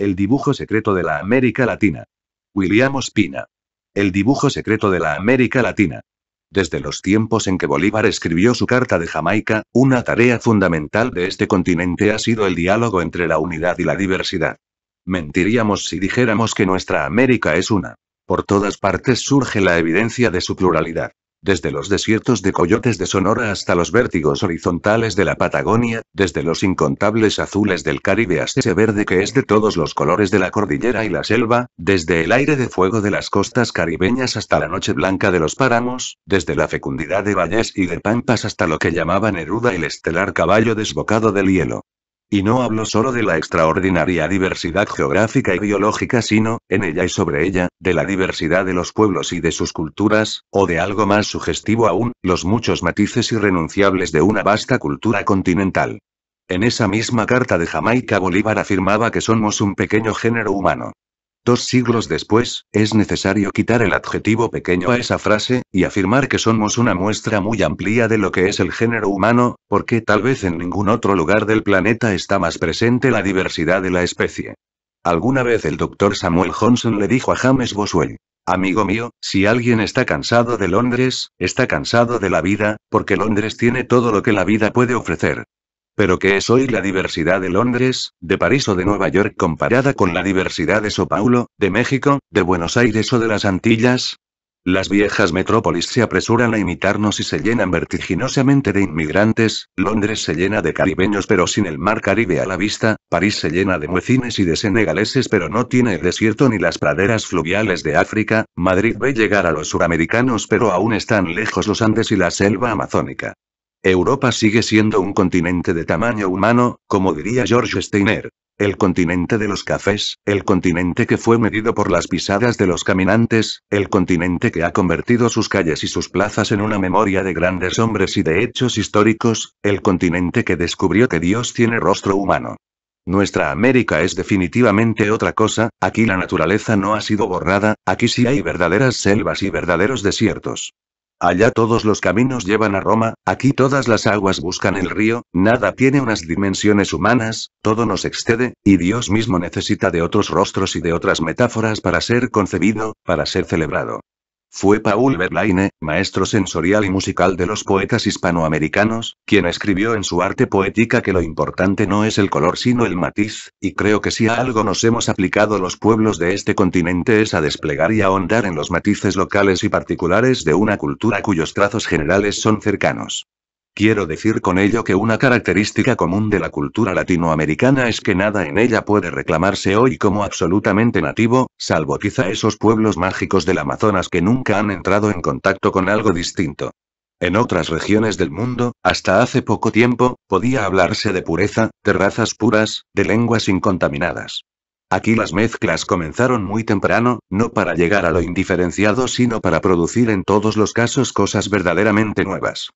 El dibujo secreto de la América Latina. William Ospina. El dibujo secreto de la América Latina. Desde los tiempos en que Bolívar escribió su Carta de Jamaica, una tarea fundamental de este continente ha sido el diálogo entre la unidad y la diversidad. Mentiríamos si dijéramos que nuestra América es una. Por todas partes surge la evidencia de su pluralidad. Desde los desiertos de coyotes de Sonora hasta los vértigos horizontales de la Patagonia, desde los incontables azules del Caribe hasta ese verde que es de todos los colores de la cordillera y la selva, desde el aire de fuego de las costas caribeñas hasta la noche blanca de los páramos, desde la fecundidad de valles y de pampas hasta lo que llamaban Neruda el estelar caballo desbocado del hielo. Y no hablo solo de la extraordinaria diversidad geográfica y biológica, sino, en ella y sobre ella, de la diversidad de los pueblos y de sus culturas, o de algo más sugestivo aún, los muchos matices irrenunciables de una vasta cultura continental. En esa misma carta de Jamaica Bolívar afirmaba que somos un pequeño género humano. Dos siglos después, es necesario quitar el adjetivo pequeño a esa frase, y afirmar que somos una muestra muy amplia de lo que es el género humano, porque tal vez en ningún otro lugar del planeta está más presente la diversidad de la especie. Alguna vez el doctor Samuel Johnson le dijo a James Boswell, Amigo mío, si alguien está cansado de Londres, está cansado de la vida, porque Londres tiene todo lo que la vida puede ofrecer. Pero ¿qué es hoy la diversidad de Londres, de París o de Nueva York comparada con la diversidad de Sao Paulo, de México, de Buenos Aires o de las Antillas? Las viejas metrópolis se apresuran a imitarnos y se llenan vertiginosamente de inmigrantes, Londres se llena de caribeños pero sin el mar Caribe a la vista, París se llena de muecines y de senegaleses pero no tiene el desierto ni las praderas fluviales de África, Madrid ve llegar a los suramericanos pero aún están lejos los Andes y la selva amazónica. Europa sigue siendo un continente de tamaño humano, como diría George Steiner. El continente de los cafés, el continente que fue medido por las pisadas de los caminantes, el continente que ha convertido sus calles y sus plazas en una memoria de grandes hombres y de hechos históricos, el continente que descubrió que Dios tiene rostro humano. Nuestra América es definitivamente otra cosa, aquí la naturaleza no ha sido borrada, aquí sí hay verdaderas selvas y verdaderos desiertos. Allá todos los caminos llevan a Roma, aquí todas las aguas buscan el río, nada tiene unas dimensiones humanas, todo nos excede, y Dios mismo necesita de otros rostros y de otras metáforas para ser concebido, para ser celebrado. Fue Paul Verlaine, maestro sensorial y musical de los poetas hispanoamericanos, quien escribió en su arte poética que lo importante no es el color sino el matiz, y creo que si a algo nos hemos aplicado los pueblos de este continente es a desplegar y ahondar en los matices locales y particulares de una cultura cuyos trazos generales son cercanos. Quiero decir con ello que una característica común de la cultura latinoamericana es que nada en ella puede reclamarse hoy como absolutamente nativo, salvo quizá esos pueblos mágicos del Amazonas que nunca han entrado en contacto con algo distinto. En otras regiones del mundo, hasta hace poco tiempo, podía hablarse de pureza, de razas puras, de lenguas incontaminadas. Aquí las mezclas comenzaron muy temprano, no para llegar a lo indiferenciado, sino para producir en todos los casos cosas verdaderamente nuevas.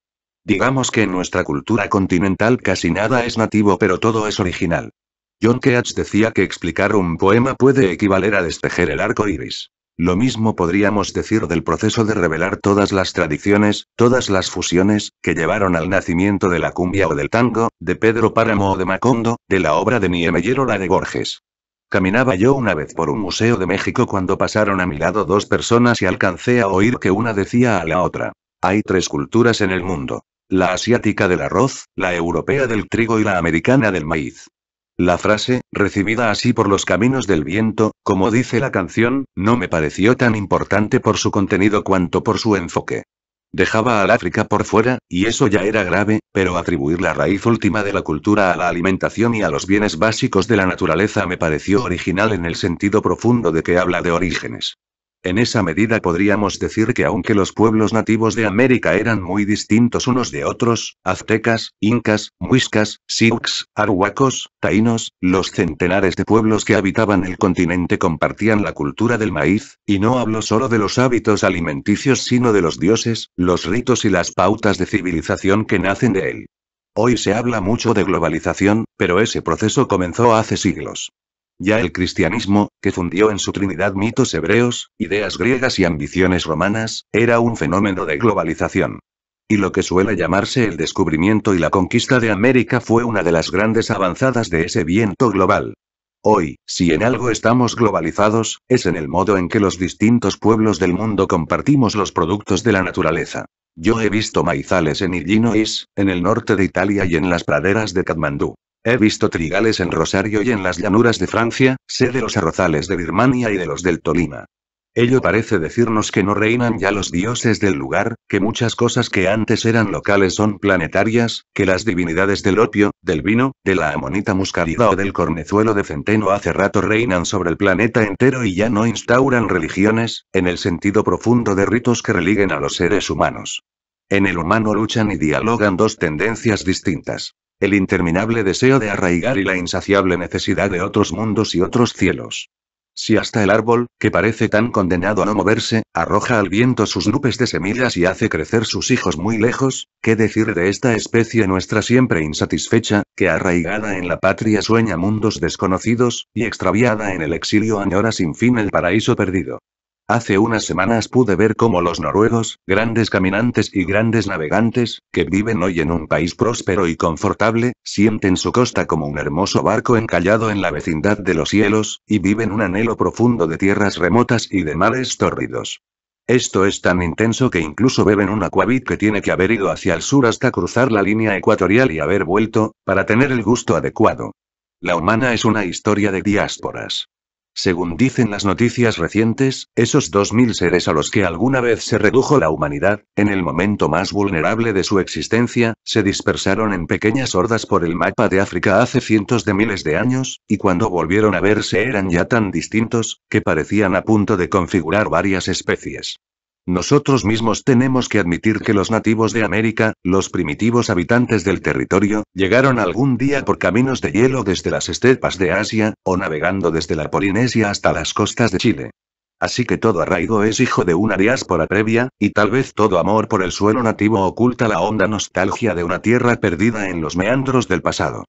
Digamos que en nuestra cultura continental casi nada es nativo pero todo es original. John Keats decía que explicar un poema puede equivaler a destejer el arco iris. Lo mismo podríamos decir del proceso de revelar todas las tradiciones, todas las fusiones, que llevaron al nacimiento de la cumbia o del tango, de Pedro Páramo o de Macondo, de la obra de Niemeyer o la de Borges. Caminaba yo una vez por un museo de México cuando pasaron a mi lado dos personas y alcancé a oír que una decía a la otra. Hay tres culturas en el mundo la asiática del arroz, la europea del trigo y la americana del maíz. La frase, recibida así por los caminos del viento, como dice la canción, no me pareció tan importante por su contenido cuanto por su enfoque. Dejaba al África por fuera, y eso ya era grave, pero atribuir la raíz última de la cultura a la alimentación y a los bienes básicos de la naturaleza me pareció original en el sentido profundo de que habla de orígenes. En esa medida podríamos decir que aunque los pueblos nativos de América eran muy distintos unos de otros, aztecas, incas, muiscas, sioux, arhuacos, taínos, los centenares de pueblos que habitaban el continente compartían la cultura del maíz, y no hablo solo de los hábitos alimenticios sino de los dioses, los ritos y las pautas de civilización que nacen de él. Hoy se habla mucho de globalización, pero ese proceso comenzó hace siglos. Ya el cristianismo, que fundió en su trinidad mitos hebreos, ideas griegas y ambiciones romanas, era un fenómeno de globalización. Y lo que suele llamarse el descubrimiento y la conquista de América fue una de las grandes avanzadas de ese viento global. Hoy, si en algo estamos globalizados, es en el modo en que los distintos pueblos del mundo compartimos los productos de la naturaleza. Yo he visto maizales en Illinois, en el norte de Italia y en las praderas de Katmandú. He visto trigales en Rosario y en las llanuras de Francia, sé de los arrozales de Birmania y de los del Tolima. Ello parece decirnos que no reinan ya los dioses del lugar, que muchas cosas que antes eran locales son planetarias, que las divinidades del opio, del vino, de la amonita muscarida o del cornezuelo de centeno hace rato reinan sobre el planeta entero y ya no instauran religiones, en el sentido profundo de ritos que religuen a los seres humanos. En el humano luchan y dialogan dos tendencias distintas. El interminable deseo de arraigar y la insaciable necesidad de otros mundos y otros cielos. Si hasta el árbol, que parece tan condenado a no moverse, arroja al viento sus nubes de semillas y hace crecer sus hijos muy lejos, ¿qué decir de esta especie nuestra siempre insatisfecha, que arraigada en la patria sueña mundos desconocidos, y extraviada en el exilio añora sin fin el paraíso perdido? Hace unas semanas pude ver cómo los noruegos, grandes caminantes y grandes navegantes, que viven hoy en un país próspero y confortable, sienten su costa como un hermoso barco encallado en la vecindad de los cielos, y viven un anhelo profundo de tierras remotas y de mares tórridos. Esto es tan intenso que incluso beben un aquavit que tiene que haber ido hacia el sur hasta cruzar la línea ecuatorial y haber vuelto, para tener el gusto adecuado. La humana es una historia de diásporas. Según dicen las noticias recientes, esos dos mil seres a los que alguna vez se redujo la humanidad, en el momento más vulnerable de su existencia, se dispersaron en pequeñas hordas por el mapa de África hace cientos de miles de años, y cuando volvieron a verse eran ya tan distintos, que parecían a punto de configurar varias especies. Nosotros mismos tenemos que admitir que los nativos de América, los primitivos habitantes del territorio, llegaron algún día por caminos de hielo desde las estepas de Asia, o navegando desde la Polinesia hasta las costas de Chile. Así que todo arraigo es hijo de una diáspora previa, y tal vez todo amor por el suelo nativo oculta la honda nostalgia de una tierra perdida en los meandros del pasado.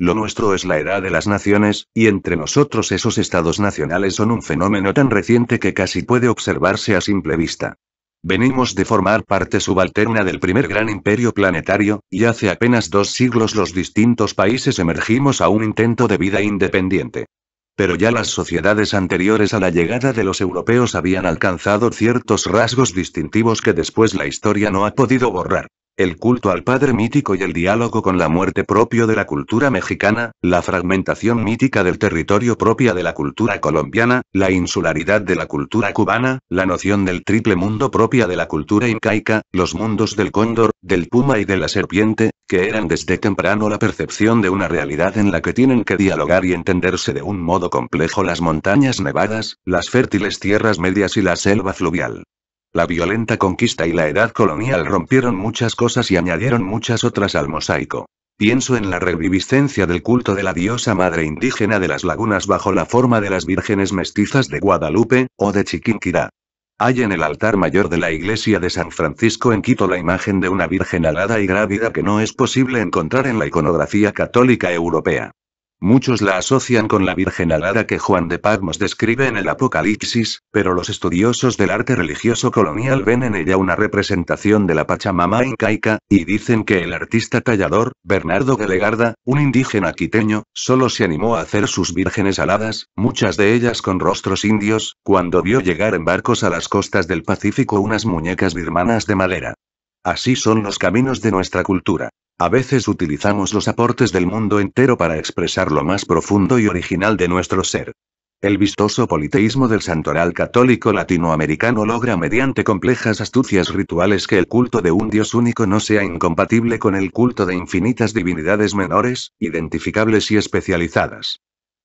Lo nuestro es la edad de las naciones, y entre nosotros esos estados nacionales son un fenómeno tan reciente que casi puede observarse a simple vista. Venimos de formar parte subalterna del primer gran imperio planetario, y hace apenas dos siglos los distintos países emergimos a un intento de vida independiente. Pero ya las sociedades anteriores a la llegada de los europeos habían alcanzado ciertos rasgos distintivos que después la historia no ha podido borrar el culto al padre mítico y el diálogo con la muerte propio de la cultura mexicana, la fragmentación mítica del territorio propia de la cultura colombiana, la insularidad de la cultura cubana, la noción del triple mundo propia de la cultura incaica, los mundos del cóndor, del puma y de la serpiente, que eran desde temprano la percepción de una realidad en la que tienen que dialogar y entenderse de un modo complejo las montañas nevadas, las fértiles tierras medias y la selva fluvial. La violenta conquista y la edad colonial rompieron muchas cosas y añadieron muchas otras al mosaico. Pienso en la reviviscencia del culto de la diosa madre indígena de las lagunas bajo la forma de las vírgenes mestizas de Guadalupe, o de Chiquinquirá. Hay en el altar mayor de la iglesia de San Francisco en Quito la imagen de una virgen alada y grávida que no es posible encontrar en la iconografía católica europea. Muchos la asocian con la Virgen Alada que Juan de Patmos describe en el Apocalipsis, pero los estudiosos del arte religioso colonial ven en ella una representación de la Pachamama incaica, y dicen que el artista tallador, Bernardo Legarda, un indígena quiteño, solo se animó a hacer sus vírgenes aladas, muchas de ellas con rostros indios, cuando vio llegar en barcos a las costas del Pacífico unas muñecas birmanas de madera. Así son los caminos de nuestra cultura. A veces utilizamos los aportes del mundo entero para expresar lo más profundo y original de nuestro ser. El vistoso politeísmo del santoral católico latinoamericano logra mediante complejas astucias rituales que el culto de un dios único no sea incompatible con el culto de infinitas divinidades menores, identificables y especializadas.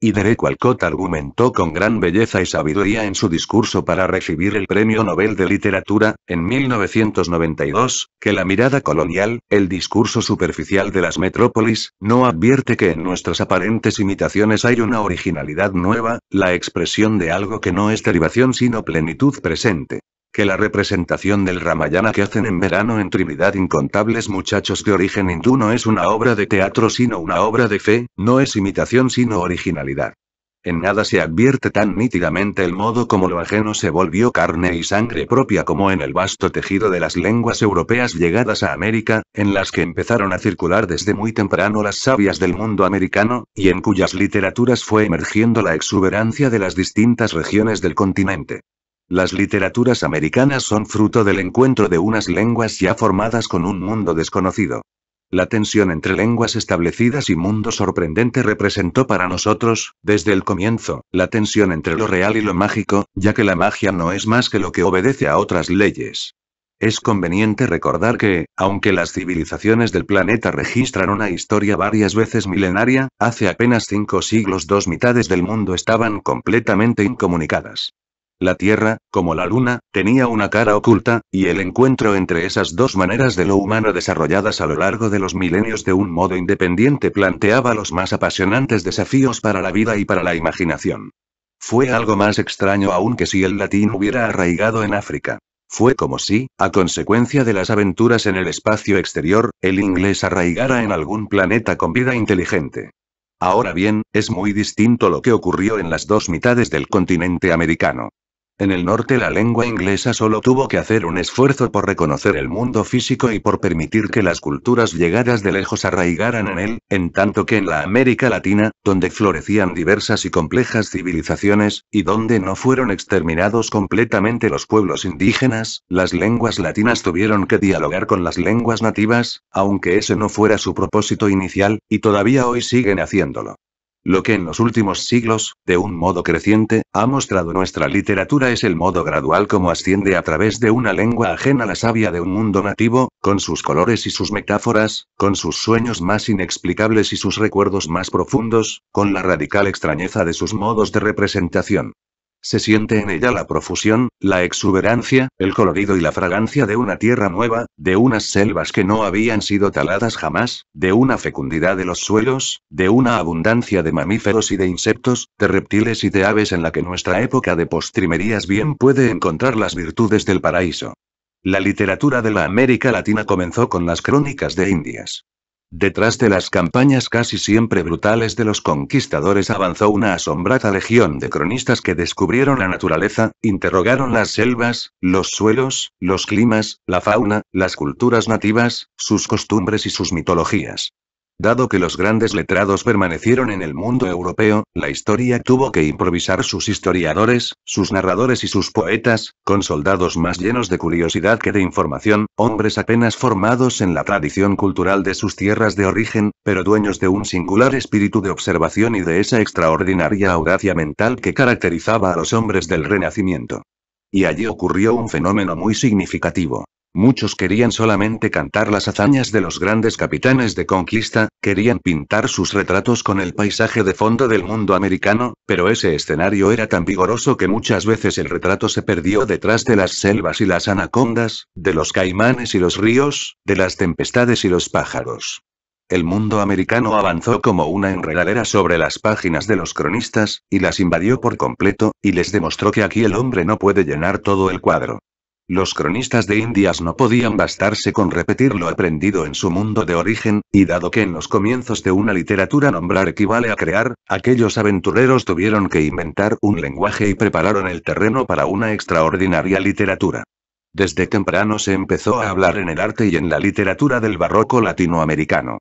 Y Derek Walcott argumentó con gran belleza y sabiduría en su discurso para recibir el Premio Nobel de Literatura, en 1992, que la mirada colonial, el discurso superficial de las metrópolis, no advierte que en nuestras aparentes imitaciones hay una originalidad nueva, la expresión de algo que no es derivación sino plenitud presente que la representación del Ramayana que hacen en verano en Trinidad incontables muchachos de origen hindú no es una obra de teatro sino una obra de fe, no es imitación sino originalidad. En nada se advierte tan nítidamente el modo como lo ajeno se volvió carne y sangre propia como en el vasto tejido de las lenguas europeas llegadas a América, en las que empezaron a circular desde muy temprano las sabias del mundo americano, y en cuyas literaturas fue emergiendo la exuberancia de las distintas regiones del continente. Las literaturas americanas son fruto del encuentro de unas lenguas ya formadas con un mundo desconocido. La tensión entre lenguas establecidas y mundo sorprendente representó para nosotros, desde el comienzo, la tensión entre lo real y lo mágico, ya que la magia no es más que lo que obedece a otras leyes. Es conveniente recordar que, aunque las civilizaciones del planeta registran una historia varias veces milenaria, hace apenas cinco siglos dos mitades del mundo estaban completamente incomunicadas. La Tierra, como la Luna, tenía una cara oculta, y el encuentro entre esas dos maneras de lo humano desarrolladas a lo largo de los milenios de un modo independiente planteaba los más apasionantes desafíos para la vida y para la imaginación. Fue algo más extraño aún que si el latín hubiera arraigado en África. Fue como si, a consecuencia de las aventuras en el espacio exterior, el inglés arraigara en algún planeta con vida inteligente. Ahora bien, es muy distinto lo que ocurrió en las dos mitades del continente americano. En el norte la lengua inglesa solo tuvo que hacer un esfuerzo por reconocer el mundo físico y por permitir que las culturas llegadas de lejos arraigaran en él, en tanto que en la América Latina, donde florecían diversas y complejas civilizaciones, y donde no fueron exterminados completamente los pueblos indígenas, las lenguas latinas tuvieron que dialogar con las lenguas nativas, aunque ese no fuera su propósito inicial, y todavía hoy siguen haciéndolo. Lo que en los últimos siglos, de un modo creciente, ha mostrado nuestra literatura es el modo gradual como asciende a través de una lengua ajena a la savia de un mundo nativo, con sus colores y sus metáforas, con sus sueños más inexplicables y sus recuerdos más profundos, con la radical extrañeza de sus modos de representación. Se siente en ella la profusión, la exuberancia, el colorido y la fragancia de una tierra nueva, de unas selvas que no habían sido taladas jamás, de una fecundidad de los suelos, de una abundancia de mamíferos y de insectos, de reptiles y de aves en la que nuestra época de postrimerías bien puede encontrar las virtudes del paraíso. La literatura de la América Latina comenzó con las crónicas de Indias. Detrás de las campañas casi siempre brutales de los conquistadores avanzó una asombrada legión de cronistas que descubrieron la naturaleza, interrogaron las selvas, los suelos, los climas, la fauna, las culturas nativas, sus costumbres y sus mitologías. Dado que los grandes letrados permanecieron en el mundo europeo, la historia tuvo que improvisar sus historiadores, sus narradores y sus poetas, con soldados más llenos de curiosidad que de información, hombres apenas formados en la tradición cultural de sus tierras de origen, pero dueños de un singular espíritu de observación y de esa extraordinaria audacia mental que caracterizaba a los hombres del Renacimiento. Y allí ocurrió un fenómeno muy significativo. Muchos querían solamente cantar las hazañas de los grandes capitanes de conquista, querían pintar sus retratos con el paisaje de fondo del mundo americano, pero ese escenario era tan vigoroso que muchas veces el retrato se perdió detrás de las selvas y las anacondas, de los caimanes y los ríos, de las tempestades y los pájaros. El mundo americano avanzó como una enredadera sobre las páginas de los cronistas, y las invadió por completo, y les demostró que aquí el hombre no puede llenar todo el cuadro. Los cronistas de Indias no podían bastarse con repetir lo aprendido en su mundo de origen, y dado que en los comienzos de una literatura nombrar equivale a crear, aquellos aventureros tuvieron que inventar un lenguaje y prepararon el terreno para una extraordinaria literatura. Desde temprano se empezó a hablar en el arte y en la literatura del barroco latinoamericano.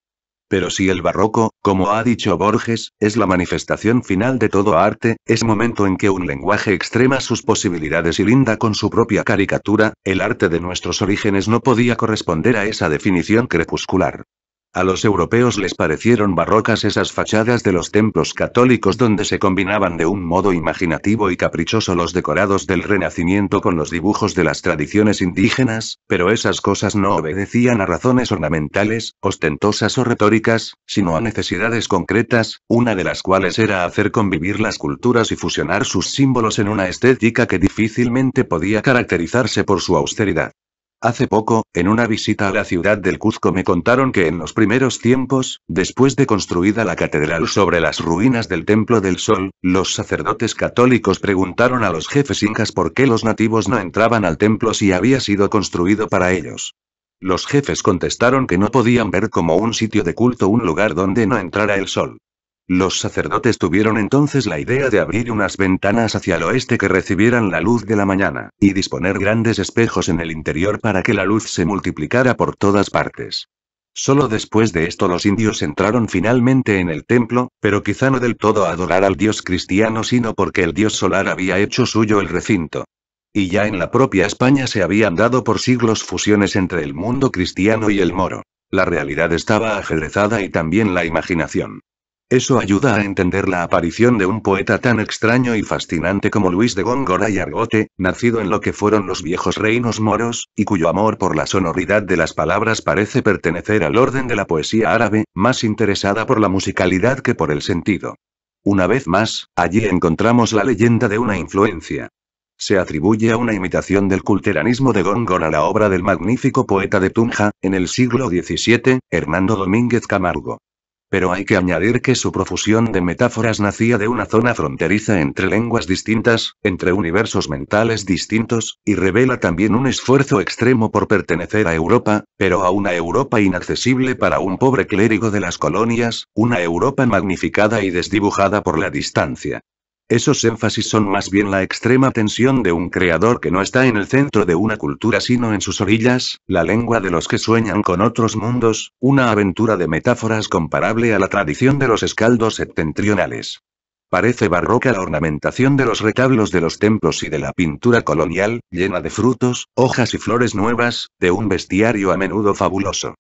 Pero si el barroco, como ha dicho Borges, es la manifestación final de todo arte, es momento en que un lenguaje extrema sus posibilidades y linda con su propia caricatura, el arte de nuestros orígenes no podía corresponder a esa definición crepuscular. A los europeos les parecieron barrocas esas fachadas de los templos católicos donde se combinaban de un modo imaginativo y caprichoso los decorados del Renacimiento con los dibujos de las tradiciones indígenas, pero esas cosas no obedecían a razones ornamentales, ostentosas o retóricas, sino a necesidades concretas, una de las cuales era hacer convivir las culturas y fusionar sus símbolos en una estética que difícilmente podía caracterizarse por su austeridad. Hace poco, en una visita a la ciudad del Cuzco me contaron que en los primeros tiempos, después de construida la catedral sobre las ruinas del Templo del Sol, los sacerdotes católicos preguntaron a los jefes incas por qué los nativos no entraban al templo si había sido construido para ellos. Los jefes contestaron que no podían ver como un sitio de culto un lugar donde no entrara el sol. Los sacerdotes tuvieron entonces la idea de abrir unas ventanas hacia el oeste que recibieran la luz de la mañana, y disponer grandes espejos en el interior para que la luz se multiplicara por todas partes. Solo después de esto los indios entraron finalmente en el templo, pero quizá no del todo a adorar al dios cristiano sino porque el dios solar había hecho suyo el recinto. Y ya en la propia España se habían dado por siglos fusiones entre el mundo cristiano y el moro. La realidad estaba ajedrezada y también la imaginación. Eso ayuda a entender la aparición de un poeta tan extraño y fascinante como Luis de Góngora y Argote, nacido en lo que fueron los viejos reinos moros, y cuyo amor por la sonoridad de las palabras parece pertenecer al orden de la poesía árabe, más interesada por la musicalidad que por el sentido. Una vez más, allí encontramos la leyenda de una influencia. Se atribuye a una imitación del culteranismo de Góngora la obra del magnífico poeta de Tunja, en el siglo XVII, Hernando Domínguez Camargo. Pero hay que añadir que su profusión de metáforas nacía de una zona fronteriza entre lenguas distintas, entre universos mentales distintos, y revela también un esfuerzo extremo por pertenecer a Europa, pero a una Europa inaccesible para un pobre clérigo de las colonias, una Europa magnificada y desdibujada por la distancia. Esos énfasis son más bien la extrema tensión de un creador que no está en el centro de una cultura sino en sus orillas, la lengua de los que sueñan con otros mundos, una aventura de metáforas comparable a la tradición de los escaldos septentrionales. Parece barroca la ornamentación de los retablos de los templos y de la pintura colonial, llena de frutos, hojas y flores nuevas, de un bestiario a menudo fabuloso.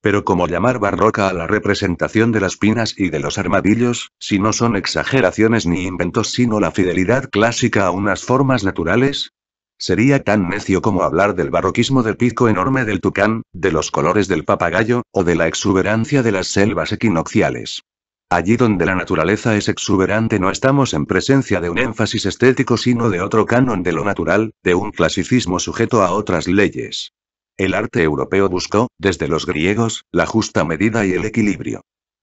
Pero ¿cómo llamar barroca a la representación de las pinas y de los armadillos, si no son exageraciones ni inventos sino la fidelidad clásica a unas formas naturales? Sería tan necio como hablar del barroquismo del pico enorme del tucán, de los colores del papagayo, o de la exuberancia de las selvas equinocciales. Allí donde la naturaleza es exuberante no estamos en presencia de un énfasis estético sino de otro canon de lo natural, de un clasicismo sujeto a otras leyes. El arte europeo buscó, desde los griegos, la justa medida y el equilibrio.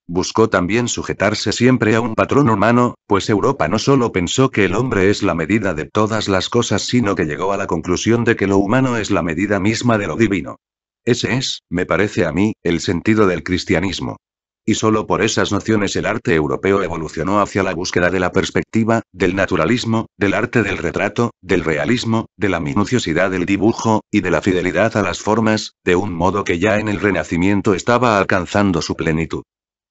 Buscó también sujetarse siempre a un patrón humano, pues Europa no solo pensó que el hombre es la medida de todas las cosas, sino que llegó a la conclusión de que lo humano es la medida misma de lo divino. Ese es, me parece a mí, el sentido del cristianismo. Y solo por esas nociones el arte europeo evolucionó hacia la búsqueda de la perspectiva, del naturalismo, del arte del retrato, del realismo, de la minuciosidad del dibujo, y de la fidelidad a las formas, de un modo que ya en el Renacimiento estaba alcanzando su plenitud.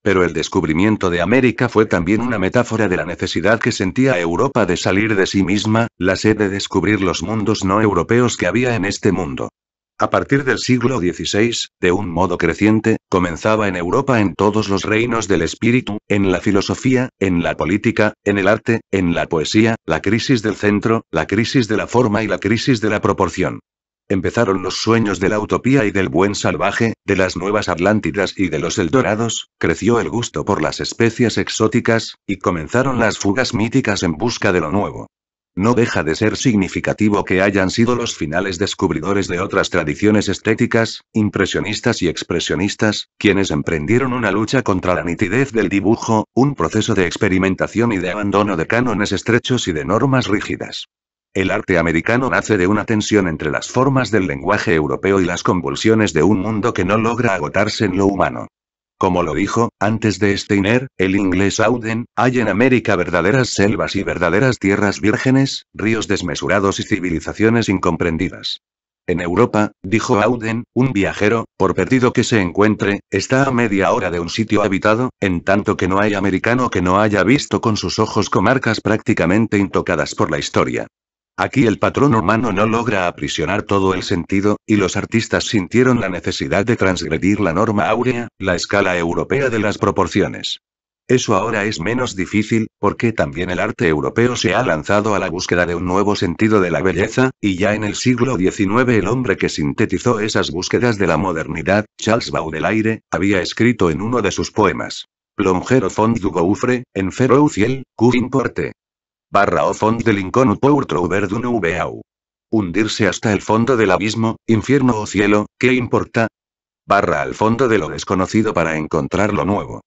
Pero el descubrimiento de América fue también una metáfora de la necesidad que sentía Europa de salir de sí misma, la sed de descubrir los mundos no europeos que había en este mundo. A partir del siglo XVI, de un modo creciente, comenzaba en Europa en todos los reinos del espíritu, en la filosofía, en la política, en el arte, en la poesía, la crisis del centro, la crisis de la forma y la crisis de la proporción. Empezaron los sueños de la utopía y del buen salvaje, de las nuevas Atlántidas y de los Eldorados, creció el gusto por las especies exóticas, y comenzaron las fugas míticas en busca de lo nuevo. No deja de ser significativo que hayan sido los finales descubridores de otras tradiciones estéticas, impresionistas y expresionistas, quienes emprendieron una lucha contra la nitidez del dibujo, un proceso de experimentación y de abandono de cánones estrechos y de normas rígidas. El arte americano nace de una tensión entre las formas del lenguaje europeo y las convulsiones de un mundo que no logra agotarse en lo humano. Como lo dijo, antes de Steiner, el inglés Auden, hay en América verdaderas selvas y verdaderas tierras vírgenes, ríos desmesurados y civilizaciones incomprendidas. En Europa, dijo Auden, un viajero, por perdido que se encuentre, está a media hora de un sitio habitado, en tanto que no hay americano que no haya visto con sus ojos comarcas prácticamente intocadas por la historia. Aquí el patrón humano no logra aprisionar todo el sentido, y los artistas sintieron la necesidad de transgredir la norma áurea, la escala europea de las proporciones. Eso ahora es menos difícil, porque también el arte europeo se ha lanzado a la búsqueda de un nuevo sentido de la belleza, y ya en el siglo XIX el hombre que sintetizó esas búsquedas de la modernidad, Charles Baudelaire, había escrito en uno de sus poemas. Plongero fond du gouffre, en ferro ciel, cu importe barra o Fond de Lincoln Power VAU. Hundirse hasta el fondo del abismo, infierno o cielo, ¿qué importa? Barra al fondo de lo desconocido para encontrar lo nuevo.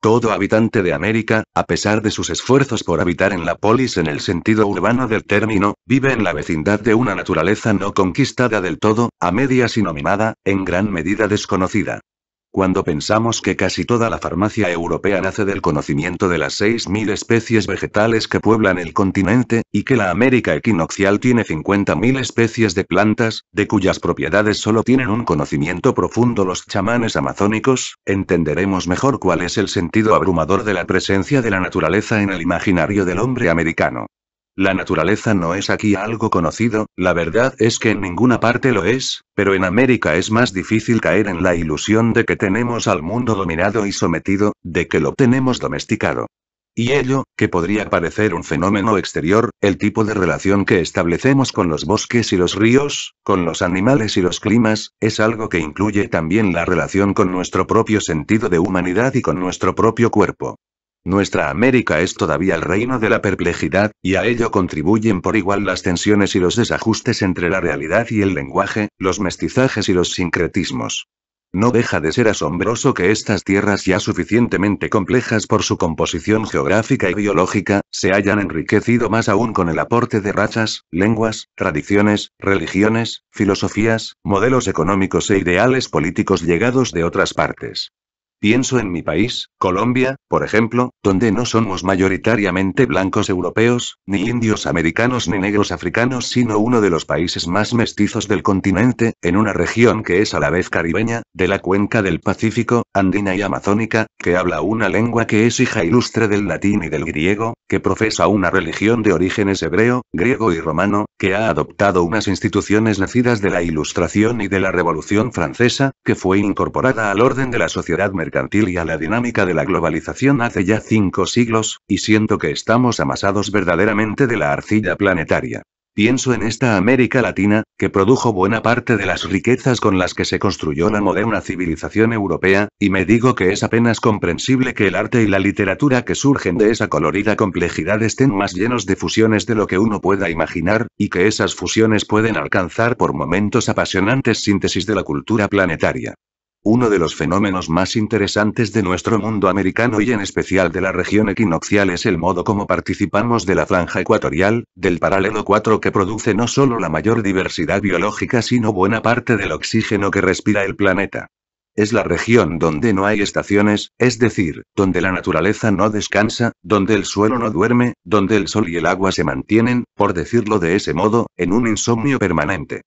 Todo habitante de América, a pesar de sus esfuerzos por habitar en la polis en el sentido urbano del término, vive en la vecindad de una naturaleza no conquistada del todo, a medias y nominada, en gran medida desconocida. Cuando pensamos que casi toda la farmacia europea nace del conocimiento de las 6.000 especies vegetales que pueblan el continente, y que la América equinoccial tiene 50.000 especies de plantas, de cuyas propiedades solo tienen un conocimiento profundo los chamanes amazónicos, entenderemos mejor cuál es el sentido abrumador de la presencia de la naturaleza en el imaginario del hombre americano. La naturaleza no es aquí algo conocido, la verdad es que en ninguna parte lo es, pero en América es más difícil caer en la ilusión de que tenemos al mundo dominado y sometido, de que lo tenemos domesticado. Y ello, que podría parecer un fenómeno exterior, el tipo de relación que establecemos con los bosques y los ríos, con los animales y los climas, es algo que incluye también la relación con nuestro propio sentido de humanidad y con nuestro propio cuerpo. Nuestra América es todavía el reino de la perplejidad, y a ello contribuyen por igual las tensiones y los desajustes entre la realidad y el lenguaje, los mestizajes y los sincretismos. No deja de ser asombroso que estas tierras ya suficientemente complejas por su composición geográfica y biológica, se hayan enriquecido más aún con el aporte de razas, lenguas, tradiciones, religiones, filosofías, modelos económicos e ideales políticos llegados de otras partes. Pienso en mi país, Colombia, por ejemplo, donde no somos mayoritariamente blancos europeos, ni indios americanos ni negros africanos, sino uno de los países más mestizos del continente, en una región que es a la vez caribeña, de la cuenca del Pacífico, andina y amazónica, que habla una lengua que es hija ilustre del latín y del griego, que profesa una religión de orígenes hebreo, griego y romano, que ha adoptado unas instituciones nacidas de la Ilustración y de la Revolución Francesa, que fue incorporada al orden de la sociedad mercantil y a la dinámica de la globalización hace ya cinco siglos, y siento que estamos amasados verdaderamente de la arcilla planetaria. Pienso en esta América Latina, que produjo buena parte de las riquezas con las que se construyó la moderna civilización europea, y me digo que es apenas comprensible que el arte y la literatura que surgen de esa colorida complejidad estén más llenos de fusiones de lo que uno pueda imaginar, y que esas fusiones pueden alcanzar por momentos apasionantes síntesis de la cultura planetaria. Uno de los fenómenos más interesantes de nuestro mundo americano y en especial de la región equinoccial es el modo como participamos de la franja ecuatorial, del paralelo 4 que produce no solo la mayor diversidad biológica sino buena parte del oxígeno que respira el planeta. Es la región donde no hay estaciones, es decir, donde la naturaleza no descansa, donde el suelo no duerme, donde el sol y el agua se mantienen, por decirlo de ese modo, en un insomnio permanente.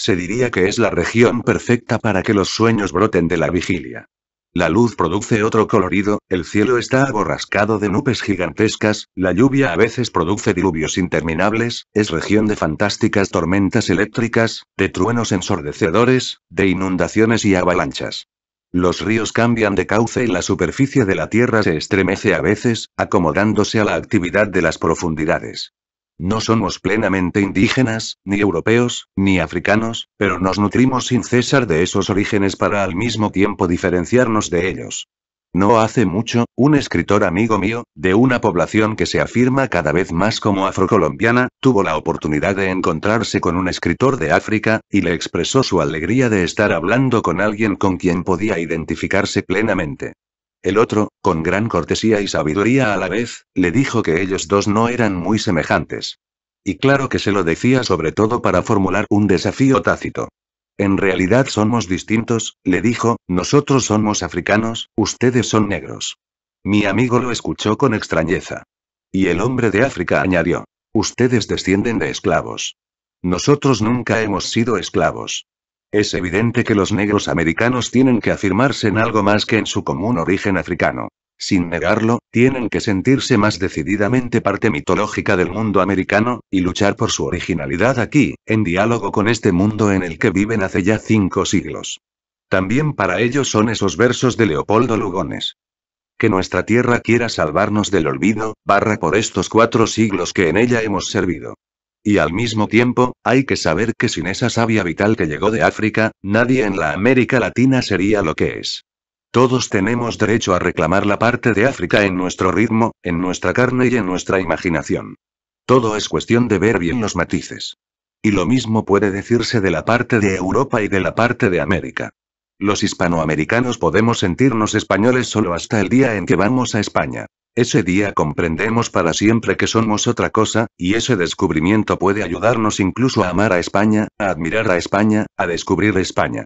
Se diría que es la región perfecta para que los sueños broten de la vigilia. La luz produce otro colorido, el cielo está aborrascado de nubes gigantescas, la lluvia a veces produce diluvios interminables, es región de fantásticas tormentas eléctricas, de truenos ensordecedores, de inundaciones y avalanchas. Los ríos cambian de cauce y la superficie de la tierra se estremece a veces, acomodándose a la actividad de las profundidades. No somos plenamente indígenas, ni europeos, ni africanos, pero nos nutrimos sin cesar de esos orígenes para al mismo tiempo diferenciarnos de ellos. No hace mucho, un escritor amigo mío, de una población que se afirma cada vez más como afrocolombiana, tuvo la oportunidad de encontrarse con un escritor de África, y le expresó su alegría de estar hablando con alguien con quien podía identificarse plenamente. El otro, con gran cortesía y sabiduría a la vez, le dijo que ellos dos no eran muy semejantes. Y claro que se lo decía sobre todo para formular un desafío tácito. En realidad somos distintos, le dijo, nosotros somos africanos, ustedes son negros. Mi amigo lo escuchó con extrañeza. Y el hombre de África añadió, ustedes descienden de esclavos. Nosotros nunca hemos sido esclavos. Es evidente que los negros americanos tienen que afirmarse en algo más que en su común origen africano. Sin negarlo, tienen que sentirse más decididamente parte mitológica del mundo americano, y luchar por su originalidad aquí, en diálogo con este mundo en el que viven hace ya cinco siglos. También para ellos son esos versos de Leopoldo Lugones. Que nuestra tierra quiera salvarnos del olvido, barra por estos cuatro siglos que en ella hemos servido. Y al mismo tiempo, hay que saber que sin esa savia vital que llegó de África, nadie en la América Latina sería lo que es. Todos tenemos derecho a reclamar la parte de África en nuestro ritmo, en nuestra carne y en nuestra imaginación. Todo es cuestión de ver bien los matices. Y lo mismo puede decirse de la parte de Europa y de la parte de América. Los hispanoamericanos podemos sentirnos españoles solo hasta el día en que vamos a España. Ese día comprendemos para siempre que somos otra cosa, y ese descubrimiento puede ayudarnos incluso a amar a España, a admirar a España, a descubrir España.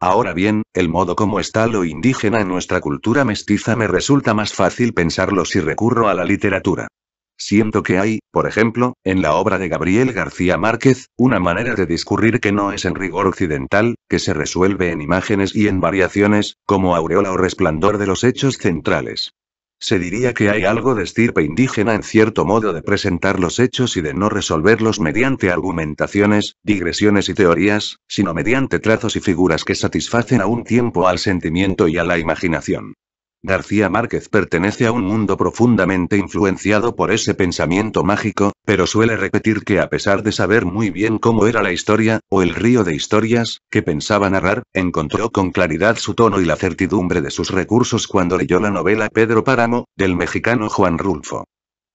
Ahora bien, el modo como está lo indígena en nuestra cultura mestiza me resulta más fácil pensarlo si recurro a la literatura. Siento que hay, por ejemplo, en la obra de Gabriel García Márquez, una manera de discurrir que no es en rigor occidental, que se resuelve en imágenes y en variaciones, como aureola o resplandor de los hechos centrales. Se diría que hay algo de estirpe indígena en cierto modo de presentar los hechos y de no resolverlos mediante argumentaciones, digresiones y teorías, sino mediante trazos y figuras que satisfacen a un tiempo al sentimiento y a la imaginación. García Márquez pertenece a un mundo profundamente influenciado por ese pensamiento mágico, pero suele repetir que a pesar de saber muy bien cómo era la historia, o el río de historias, que pensaba narrar, encontró con claridad su tono y la certidumbre de sus recursos cuando leyó la novela Pedro Páramo, del mexicano Juan Rulfo.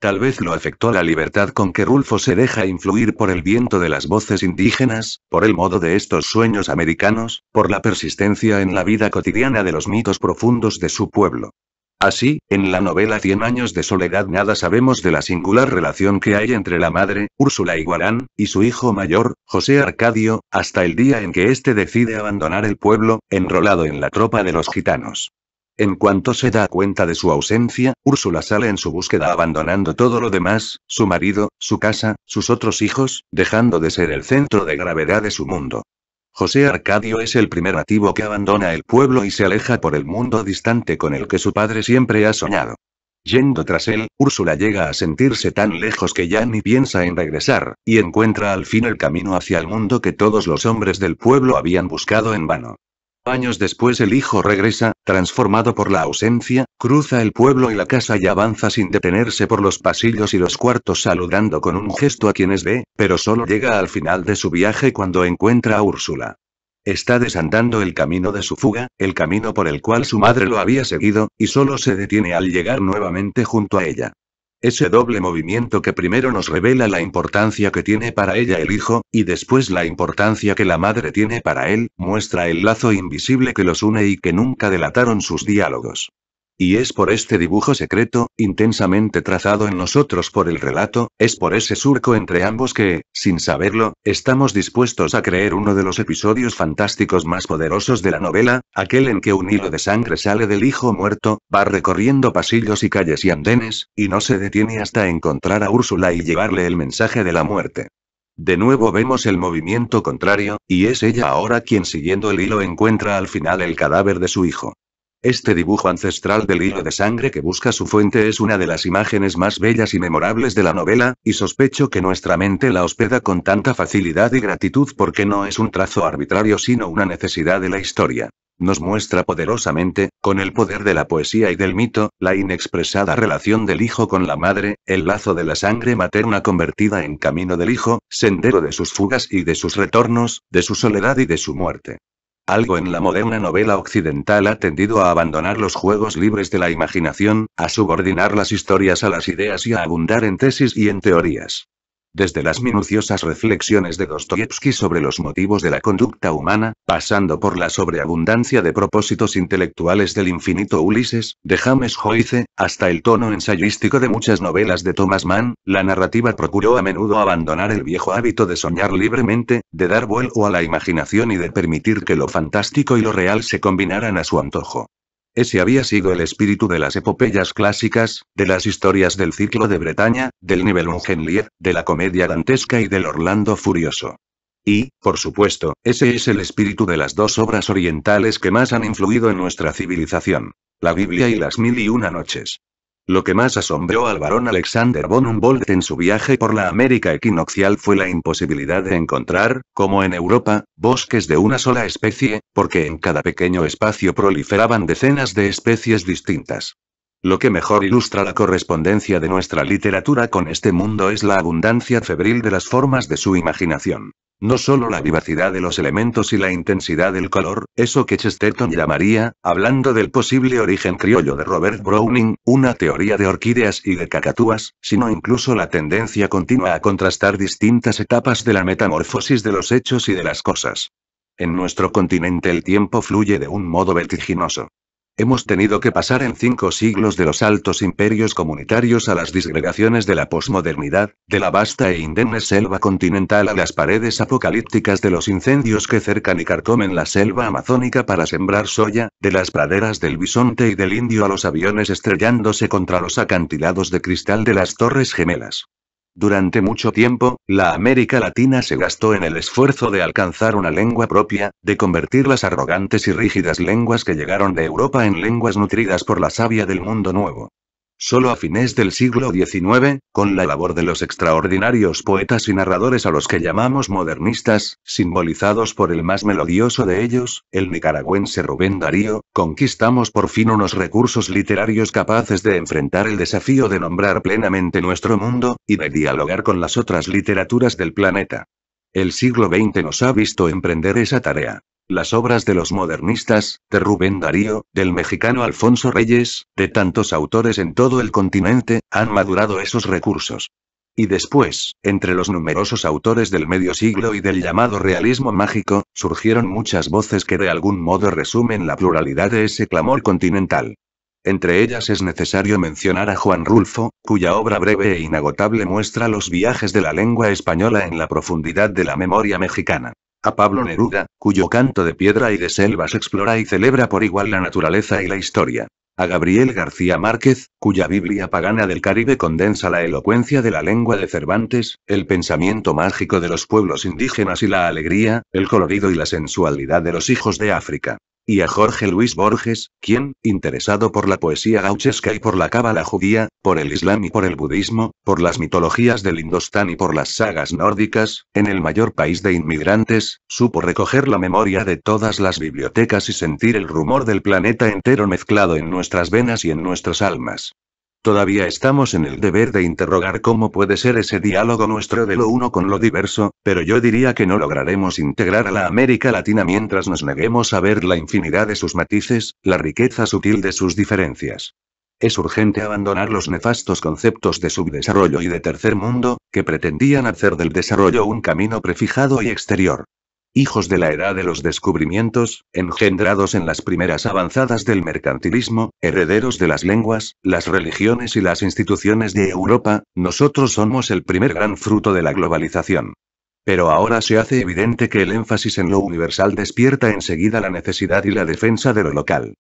Tal vez lo afectó la libertad con que Rulfo se deja influir por el viento de las voces indígenas, por el modo de estos sueños americanos, por la persistencia en la vida cotidiana de los mitos profundos de su pueblo. Así, en la novela Cien años de soledad nada sabemos de la singular relación que hay entre la madre, Úrsula Iguarán, y su hijo mayor, José Arcadio, hasta el día en que éste decide abandonar el pueblo, enrolado en la tropa de los gitanos. En cuanto se da cuenta de su ausencia, Úrsula sale en su búsqueda abandonando todo lo demás, su marido, su casa, sus otros hijos, dejando de ser el centro de gravedad de su mundo. José Arcadio es el primer nativo que abandona el pueblo y se aleja por el mundo distante con el que su padre siempre ha soñado. Yendo tras él, Úrsula llega a sentirse tan lejos que ya ni piensa en regresar, y encuentra al fin el camino hacia el mundo que todos los hombres del pueblo habían buscado en vano. Años después el hijo regresa, transformado por la ausencia, cruza el pueblo y la casa y avanza sin detenerse por los pasillos y los cuartos saludando con un gesto a quienes ve, pero solo llega al final de su viaje cuando encuentra a Úrsula. Está desandando el camino de su fuga, el camino por el cual su madre lo había seguido, y solo se detiene al llegar nuevamente junto a ella. Ese doble movimiento que primero nos revela la importancia que tiene para ella el hijo, y después la importancia que la madre tiene para él, muestra el lazo invisible que los une y que nunca delataron sus diálogos. Y es por este dibujo secreto, intensamente trazado en nosotros por el relato, es por ese surco entre ambos que, sin saberlo, estamos dispuestos a creer uno de los episodios fantásticos más poderosos de la novela, aquel en que un hilo de sangre sale del hijo muerto, va recorriendo pasillos y calles y andenes, y no se detiene hasta encontrar a Úrsula y llevarle el mensaje de la muerte. De nuevo vemos el movimiento contrario, y es ella ahora quien siguiendo el hilo encuentra al final el cadáver de su hijo. Este dibujo ancestral del hilo de sangre que busca su fuente es una de las imágenes más bellas y memorables de la novela, y sospecho que nuestra mente la hospeda con tanta facilidad y gratitud porque no es un trazo arbitrario sino una necesidad de la historia. Nos muestra poderosamente, con el poder de la poesía y del mito, la inexpresada relación del hijo con la madre, el lazo de la sangre materna convertida en camino del hijo, sendero de sus fugas y de sus retornos, de su soledad y de su muerte algo en la moderna novela occidental ha tendido a abandonar los juegos libres de la imaginación, a subordinar las historias a las ideas y a abundar en tesis y en teorías desde las minuciosas reflexiones de Dostoyevsky sobre los motivos de la conducta humana, pasando por la sobreabundancia de propósitos intelectuales del infinito Ulises, de James Joyce, hasta el tono ensayístico de muchas novelas de Thomas Mann, la narrativa procuró a menudo abandonar el viejo hábito de soñar libremente, de dar vuelo a la imaginación y de permitir que lo fantástico y lo real se combinaran a su antojo. Ese había sido el espíritu de las epopeyas clásicas, de las historias del ciclo de Bretaña, del Nibelungenlied, de la comedia dantesca y del Orlando Furioso. Y, por supuesto, ese es el espíritu de las dos obras orientales que más han influido en nuestra civilización. La Biblia y las Mil y Una Noches. Lo que más asombró al barón Alexander von Humboldt en su viaje por la América equinoccial fue la imposibilidad de encontrar, como en Europa, bosques de una sola especie, porque en cada pequeño espacio proliferaban decenas de especies distintas. Lo que mejor ilustra la correspondencia de nuestra literatura con este mundo es la abundancia febril de las formas de su imaginación. No solo la vivacidad de los elementos y la intensidad del color, eso que Chesterton llamaría, hablando del posible origen criollo de Robert Browning, una teoría de orquídeas y de cacatúas, sino incluso la tendencia continua a contrastar distintas etapas de la metamorfosis de los hechos y de las cosas. En nuestro continente el tiempo fluye de un modo vertiginoso. Hemos tenido que pasar en cinco siglos de los altos imperios comunitarios a las disgregaciones de la posmodernidad, de la vasta e indemne selva continental a las paredes apocalípticas de los incendios que cercan y carcomen la selva amazónica para sembrar soya, de las praderas del bisonte y del indio a los aviones estrellándose contra los acantilados de cristal de las Torres Gemelas. Durante mucho tiempo, la América Latina se gastó en el esfuerzo de alcanzar una lengua propia, de convertir las arrogantes y rígidas lenguas que llegaron de Europa en lenguas nutridas por la savia del mundo nuevo. Solo a fines del siglo XIX, con la labor de los extraordinarios poetas y narradores a los que llamamos modernistas, simbolizados por el más melodioso de ellos, el nicaragüense Rubén Darío, conquistamos por fin unos recursos literarios capaces de enfrentar el desafío de nombrar plenamente nuestro mundo, y de dialogar con las otras literaturas del planeta. El siglo XX nos ha visto emprender esa tarea las obras de los modernistas, de Rubén Darío, del mexicano Alfonso Reyes, de tantos autores en todo el continente, han madurado esos recursos. Y después, entre los numerosos autores del medio siglo y del llamado realismo mágico, surgieron muchas voces que de algún modo resumen la pluralidad de ese clamor continental. Entre ellas es necesario mencionar a Juan Rulfo, cuya obra breve e inagotable muestra los viajes de la lengua española en la profundidad de la memoria mexicana. A Pablo Neruda, cuyo canto de piedra y de selvas explora y celebra por igual la naturaleza y la historia. A Gabriel García Márquez, cuya Biblia pagana del Caribe condensa la elocuencia de la lengua de Cervantes, el pensamiento mágico de los pueblos indígenas y la alegría, el colorido y la sensualidad de los hijos de África y a Jorge Luis Borges, quien, interesado por la poesía gauchesca y por la cábala judía, por el Islam y por el budismo, por las mitologías del Indostán y por las sagas nórdicas, en el mayor país de inmigrantes, supo recoger la memoria de todas las bibliotecas y sentir el rumor del planeta entero mezclado en nuestras venas y en nuestras almas. Todavía estamos en el deber de interrogar cómo puede ser ese diálogo nuestro de lo uno con lo diverso, pero yo diría que no lograremos integrar a la América Latina mientras nos neguemos a ver la infinidad de sus matices, la riqueza sutil de sus diferencias. Es urgente abandonar los nefastos conceptos de subdesarrollo y de tercer mundo, que pretendían hacer del desarrollo un camino prefijado y exterior hijos de la edad de los descubrimientos, engendrados en las primeras avanzadas del mercantilismo, herederos de las lenguas, las religiones y las instituciones de Europa, nosotros somos el primer gran fruto de la globalización. Pero ahora se hace evidente que el énfasis en lo universal despierta enseguida la necesidad y la defensa de lo local.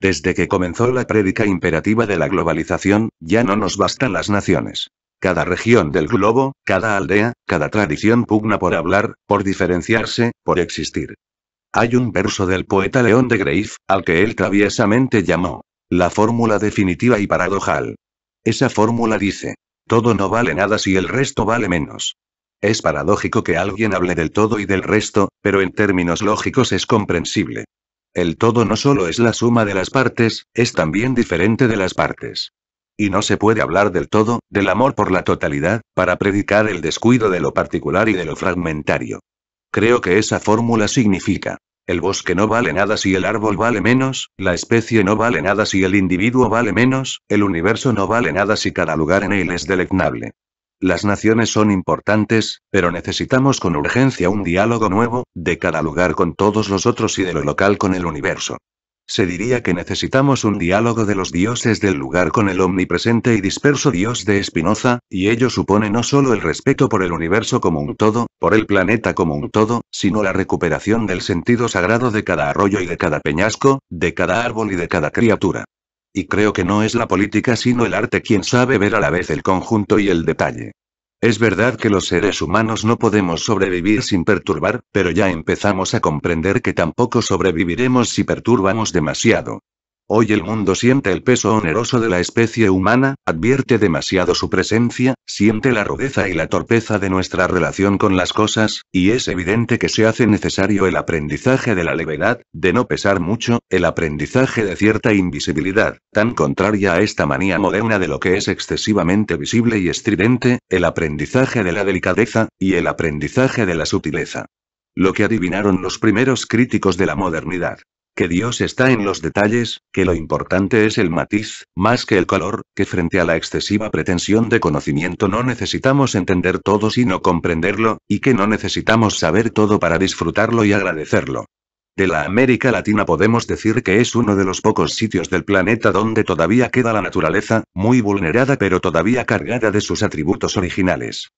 Desde que comenzó la prédica imperativa de la globalización, ya no nos bastan las naciones. Cada región del globo, cada aldea, cada tradición pugna por hablar, por diferenciarse, por existir. Hay un verso del poeta León de Greif, al que él traviesamente llamó la fórmula definitiva y paradojal. Esa fórmula dice, todo no vale nada si el resto vale menos. Es paradójico que alguien hable del todo y del resto, pero en términos lógicos es comprensible. El todo no solo es la suma de las partes, es también diferente de las partes. Y no se puede hablar del todo, del amor por la totalidad, para predicar el descuido de lo particular y de lo fragmentario. Creo que esa fórmula significa, el bosque no vale nada si el árbol vale menos, la especie no vale nada si el individuo vale menos, el universo no vale nada si cada lugar en él es deleznable. Las naciones son importantes, pero necesitamos con urgencia un diálogo nuevo, de cada lugar con todos los otros y de lo local con el universo. Se diría que necesitamos un diálogo de los dioses del lugar con el omnipresente y disperso dios de Espinoza, y ello supone no solo el respeto por el universo como un todo, por el planeta como un todo, sino la recuperación del sentido sagrado de cada arroyo y de cada peñasco, de cada árbol y de cada criatura. Y creo que no es la política sino el arte quien sabe ver a la vez el conjunto y el detalle. Es verdad que los seres humanos no podemos sobrevivir sin perturbar, pero ya empezamos a comprender que tampoco sobreviviremos si perturbamos demasiado. Hoy el mundo siente el peso oneroso de la especie humana, advierte demasiado su presencia, siente la rudeza y la torpeza de nuestra relación con las cosas, y es evidente que se hace necesario el aprendizaje de la levedad, de no pesar mucho, el aprendizaje de cierta invisibilidad, tan contraria a esta manía moderna de lo que es excesivamente visible y estridente, el aprendizaje de la delicadeza, y el aprendizaje de la sutileza. Lo que adivinaron los primeros críticos de la modernidad que Dios está en los detalles, que lo importante es el matiz, más que el color, que frente a la excesiva pretensión de conocimiento no necesitamos entender todo sino comprenderlo, y que no necesitamos saber todo para disfrutarlo y agradecerlo. De la América Latina podemos decir que es uno de los pocos sitios del planeta donde todavía queda la naturaleza, muy vulnerada pero todavía cargada de sus atributos originales.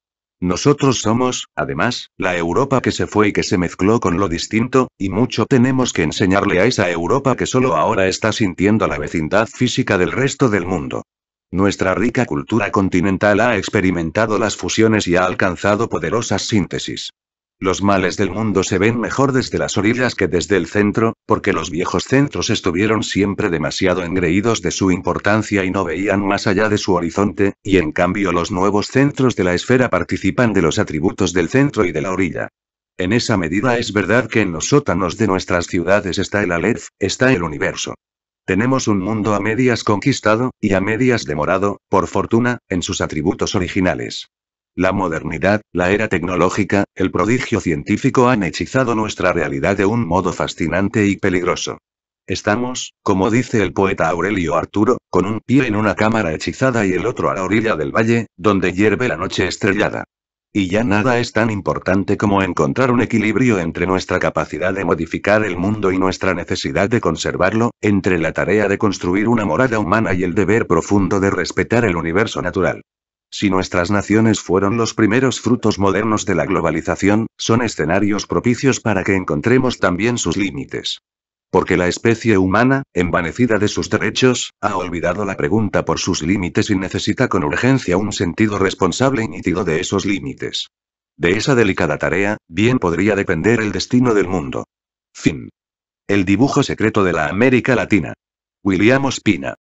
Nosotros somos, además, la Europa que se fue y que se mezcló con lo distinto, y mucho tenemos que enseñarle a esa Europa que solo ahora está sintiendo la vecindad física del resto del mundo. Nuestra rica cultura continental ha experimentado las fusiones y ha alcanzado poderosas síntesis. Los males del mundo se ven mejor desde las orillas que desde el centro, porque los viejos centros estuvieron siempre demasiado engreídos de su importancia y no veían más allá de su horizonte, y en cambio los nuevos centros de la esfera participan de los atributos del centro y de la orilla. En esa medida es verdad que en los sótanos de nuestras ciudades está el Aleph, está el universo. Tenemos un mundo a medias conquistado, y a medias demorado, por fortuna, en sus atributos originales. La modernidad, la era tecnológica, el prodigio científico han hechizado nuestra realidad de un modo fascinante y peligroso. Estamos, como dice el poeta Aurelio Arturo, con un pie en una cámara hechizada y el otro a la orilla del valle, donde hierve la noche estrellada. Y ya nada es tan importante como encontrar un equilibrio entre nuestra capacidad de modificar el mundo y nuestra necesidad de conservarlo, entre la tarea de construir una morada humana y el deber profundo de respetar el universo natural. Si nuestras naciones fueron los primeros frutos modernos de la globalización, son escenarios propicios para que encontremos también sus límites. Porque la especie humana, envanecida de sus derechos, ha olvidado la pregunta por sus límites y necesita con urgencia un sentido responsable y nítido de esos límites. De esa delicada tarea, bien podría depender el destino del mundo. Fin. El dibujo secreto de la América Latina. William Spina.